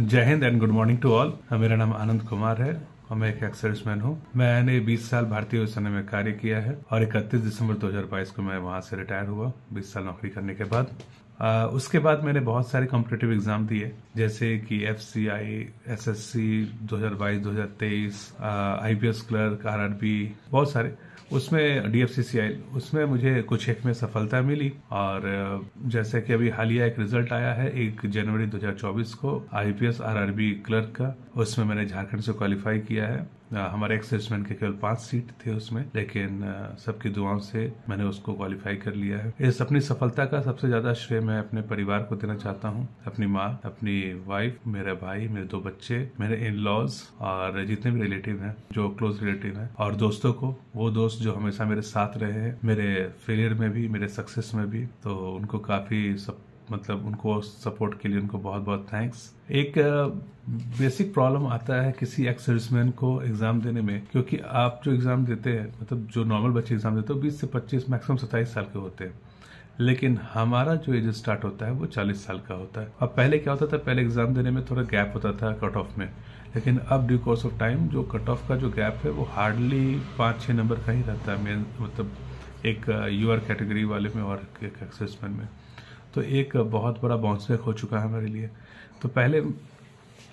जय हिंद and good morning to all मेरा नाम आनंद कुमार है और मैं एक एक्सर्समैन हूँ मैंने 20 साल भारतीय वायु सेना में कार्य किया है और 31 दिसंबर 2022 को मैं वहाँ से रिटायर हुआ 20 साल नौकरी करने के बाद उसके बाद मैंने बहुत सारे कॉम्पिटेटिव एग्जाम दिए जैसे कि F C I S S C दो हजार बाईस दो हजार तेईस I P S clerk R R B बहुत सारे उसमें डी एफ सी सी आई उसमें मुझे कुछ एक में सफलता मिली और जैसे कि अभी हालिया एक रिजल्ट आया है एक जनवरी 2024 को I P S R R B clerk का उसमें मैंने झारखंड से क्वालिफाई किया है हमारे सेल्समैन के केवल पांच सीट थे उसमें लेकिन सबकी दुआओं से मैंने उसको क्वालिफाई कर लिया है इस अपनी सफलता का सबसे ज्यादा श्रेय मैं अपने परिवार को देना चाहता हूँ अपनी माँ अपनी वाइफ मेरे भाई मेरे दो बच्चे मेरे इन लॉज और जितने भी रिलेटिव हैं जो क्लोज रिलेटिव हैं और दोस्तों को वो दोस्त जो हमेशा मेरे साथ रहे हैं मेरे फेलियर में भी मेरे सक्सेस में भी तो उनको काफी सब मतलब उनको सपोर्ट के लिए उनको बहुत बहुत थैंक्स एक बेसिक प्रॉब्लम आता है किसी एक्स सर्विसमैन को एग्जाम देने में क्योंकि आप जो एग्जाम देते हैं मतलब जो नॉर्मल बच्चे एग्जाम देते हो बीस से पच्चीस मैक्सिमम सत्ताईस साल के होते हैं लेकिन हमारा जो एज स्टार्ट होता है वो चालीस साल का होता है और पहले क्या होता था पहले एग्जाम देने में थोड़ा गैप होता था कट ऑफ में लेकिन अब ड्यू कोर्स ऑफ टाइम जो कट ऑफ का जो गैप है वो हार्डली पाँच छः नंबर का ही रहता है मेन मतलब एक यूआर कैटेगरी वाले में और एक एक्सेसमैन में तो एक बहुत बड़ा बाउंस बैक हो चुका है मेरे लिए तो पहले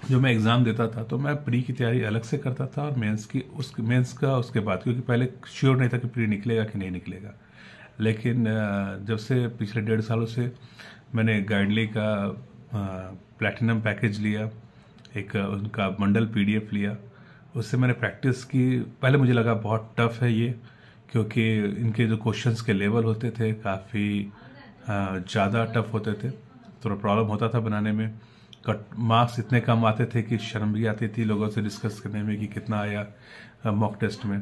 जो मैं एग्ज़ाम देता था तो मैं प्री की तैयारी अलग से करता था और मेंस की उस मेंस का उसके बाद क्योंकि पहले श्योर नहीं था कि प्री निकलेगा कि नहीं निकलेगा लेकिन जब से पिछले डेढ़ सालों से मैंने गाइडली का प्लेटिनम पैकेज लिया एक उनका मंडल पीडीएफ लिया उससे मैंने प्रैक्टिस की पहले मुझे लगा बहुत टफ है ये क्योंकि इनके जो क्वेश्चंस के लेवल होते थे काफ़ी ज़्यादा टफ होते थे थोड़ा प्रॉब्लम होता था बनाने में कट मार्क्स इतने कम आते थे कि शर्म भी आती थी लोगों से डिस्कस करने में कि कितना आया मॉक टेस्ट में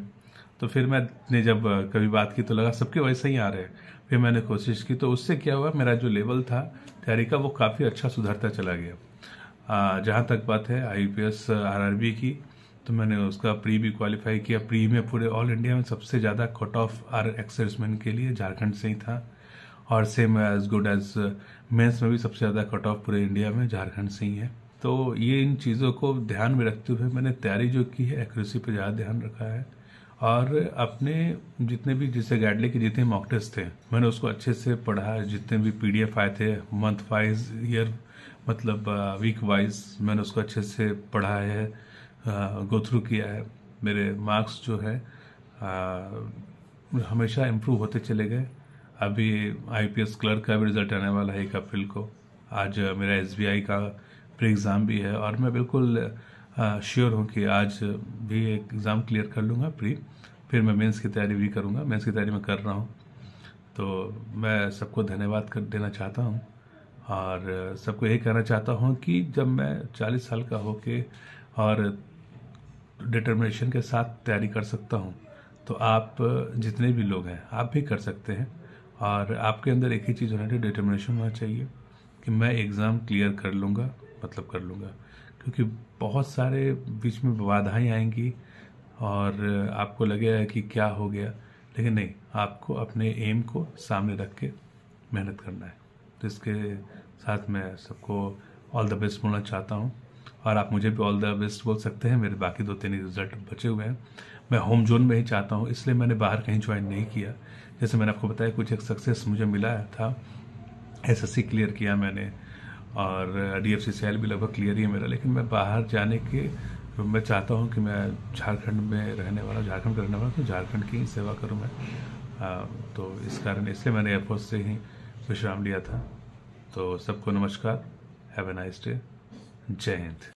तो फिर मैंने जब कभी बात की तो लगा सबके वैसे ही आ रहे हैं फिर मैंने कोशिश की तो उससे क्या हुआ मेरा जो लेवल था तैयारी का वो काफ़ी अच्छा सुधरता चला गया जहाँ तक बात है I P S R R B की तो मैंने उसका प्री भी क्वालिफाई किया प्री में पूरे ऑल इंडिया में सबसे ज़्यादा कट ऑफ आर एक्सर्समैन के लिए झारखंड से ही था और same as good as mains में भी सबसे ज़्यादा कट ऑफ पूरे इंडिया में झारखंड से ही है तो ये इन चीज़ों को ध्यान में रखते हुए मैंने तैयारी जो की है एक्यूरेसी पर ज़्यादा ध्यान रखा है और अपने जितने भी जैसे गाइडले के जितने मॉक टेस्ट थे मैंने उसको अच्छे से पढ़ा जितने भी एफ आए थे मंथ वाइज ईयर मतलब वीक uh, वाइज मैंने उसको अच्छे से पढ़ा है गो uh, थ्रू किया है मेरे मार्क्स जो है आ, uh, हमेशा इम्प्रूव होते चले गए अभी आईपीएस क्लर्क का भी रिजल्ट आने वाला है एक अप्रैल को आज मेरा एसबीआई का प्री एग्ज़ाम भी है और मैं बिल्कुल श्योर हूँ कि आज भी एक एग्ज़ाम क्लियर कर लूँगा प्री फिर मैं मेंस की तैयारी भी करूँगा मेंस की तैयारी मैं कर रहा हूँ तो मैं सबको धन्यवाद कर देना चाहता हूँ और सबको यही कहना चाहता हूँ कि जब मैं चालीस साल का हो के और डिटर्मिनेशन के साथ तैयारी कर सकता हूँ तो आप जितने भी लोग हैं आप भी कर सकते हैं और आपके अंदर एक ही चीज़ होना चाहिए डिटर्मिनेशन होना चाहिए कि मैं एग्ज़ाम क्लियर कर लूँगा मतलब कर लूँगा क्योंकि बहुत सारे बीच में बाधाएँ आएंगी और आपको लगेगा कि क्या हो गया लेकिन नहीं आपको अपने एम को सामने रख के मेहनत करना है तो इसके साथ मैं सबको ऑल द बेस्ट बोलना चाहता हूँ और आप मुझे भी ऑल द बेस्ट बोल सकते हैं मेरे बाकी दो तीन रिजल्ट बचे हुए हैं मैं होम जोन में ही चाहता हूँ इसलिए मैंने बाहर कहीं ज्वाइन नहीं किया जैसे मैंने आपको बताया कुछ एक सक्सेस मुझे मिला था एसएससी क्लियर किया मैंने और डीएफसी सेल भी लगभग क्लियर ही है मेरा लेकिन मैं बाहर जाने के मैं चाहता हूँ कि मैं झारखंड में रहने वाला झारखंड का रहने वाला तो झारखंड की ही सेवा करूँ मैं आ, तो इस कारण इसलिए मैंने एयरपोर्ट से ही विश्राम लिया था तो सबको नमस्कार हैव ए नाइस डे जय हिंद